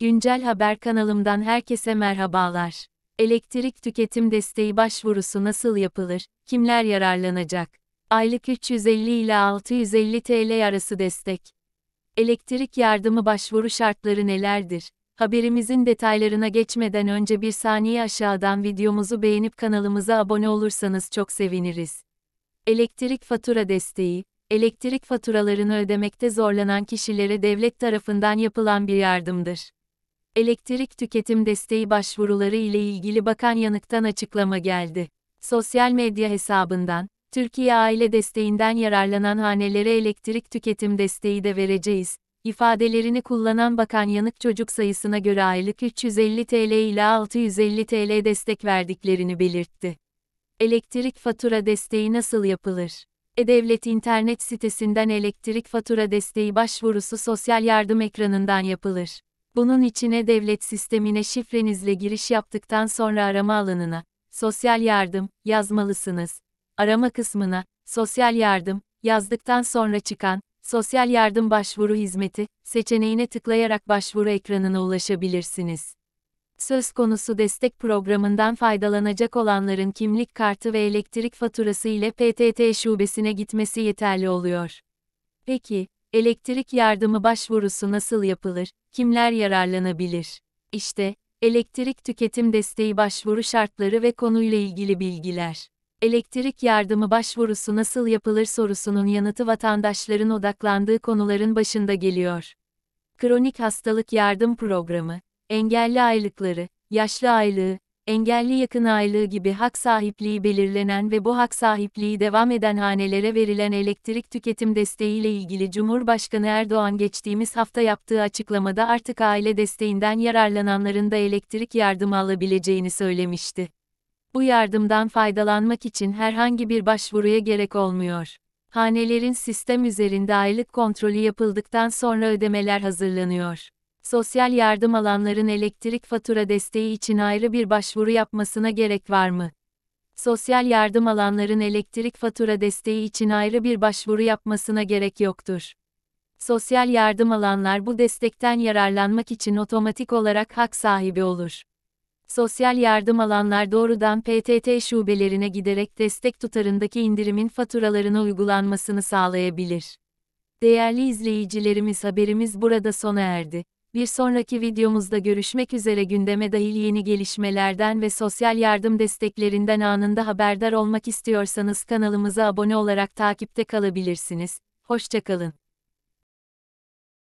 Güncel Haber kanalımdan herkese merhabalar. Elektrik tüketim desteği başvurusu nasıl yapılır? Kimler yararlanacak? Aylık 350 ile 650 TL arası destek. Elektrik yardımı başvuru şartları nelerdir? Haberimizin detaylarına geçmeden önce bir saniye aşağıdan videomuzu beğenip kanalımıza abone olursanız çok seviniriz. Elektrik fatura desteği, elektrik faturalarını ödemekte zorlanan kişilere devlet tarafından yapılan bir yardımdır. Elektrik tüketim desteği başvuruları ile ilgili Bakan Yanık'tan açıklama geldi. Sosyal medya hesabından, Türkiye aile desteğinden yararlanan hanelere elektrik tüketim desteği de vereceğiz, ifadelerini kullanan Bakan Yanık çocuk sayısına göre aylık 350 TL ile 650 TL destek verdiklerini belirtti. Elektrik fatura desteği nasıl yapılır? E-Devlet internet sitesinden elektrik fatura desteği başvurusu sosyal yardım ekranından yapılır. Bunun içine devlet sistemine şifrenizle giriş yaptıktan sonra arama alanına, sosyal yardım, yazmalısınız. Arama kısmına, sosyal yardım, yazdıktan sonra çıkan, sosyal yardım başvuru hizmeti, seçeneğine tıklayarak başvuru ekranına ulaşabilirsiniz. Söz konusu destek programından faydalanacak olanların kimlik kartı ve elektrik faturası ile PTT şubesine gitmesi yeterli oluyor. Peki, Elektrik yardımı başvurusu nasıl yapılır? Kimler yararlanabilir? İşte, elektrik tüketim desteği başvuru şartları ve konuyla ilgili bilgiler. Elektrik yardımı başvurusu nasıl yapılır sorusunun yanıtı vatandaşların odaklandığı konuların başında geliyor. Kronik hastalık yardım programı, engelli aylıkları, yaşlı aylığı, engelli yakın aylığı gibi hak sahipliği belirlenen ve bu hak sahipliği devam eden hanelere verilen elektrik tüketim desteğiyle ilgili Cumhurbaşkanı Erdoğan geçtiğimiz hafta yaptığı açıklamada artık aile desteğinden yararlananların da elektrik yardımı alabileceğini söylemişti. Bu yardımdan faydalanmak için herhangi bir başvuruya gerek olmuyor. Hanelerin sistem üzerinde aylık kontrolü yapıldıktan sonra ödemeler hazırlanıyor sosyal yardım alanların elektrik fatura desteği için ayrı bir başvuru yapmasına gerek var mı? Sosyal yardım alanların elektrik fatura desteği için ayrı bir başvuru yapmasına gerek yoktur. Sosyal yardım alanlar bu destekten yararlanmak için otomatik olarak hak sahibi olur. Sosyal yardım alanlar doğrudan PTT şubelerine giderek destek tutarındaki indirimin faturalarına uygulanmasını sağlayabilir. Değerli izleyicilerimiz haberimiz burada sona erdi. Bir sonraki videomuzda görüşmek üzere gündeme dahil yeni gelişmelerden ve sosyal yardım desteklerinden anında haberdar olmak istiyorsanız kanalımıza abone olarak takipte kalabilirsiniz. Hoşçakalın.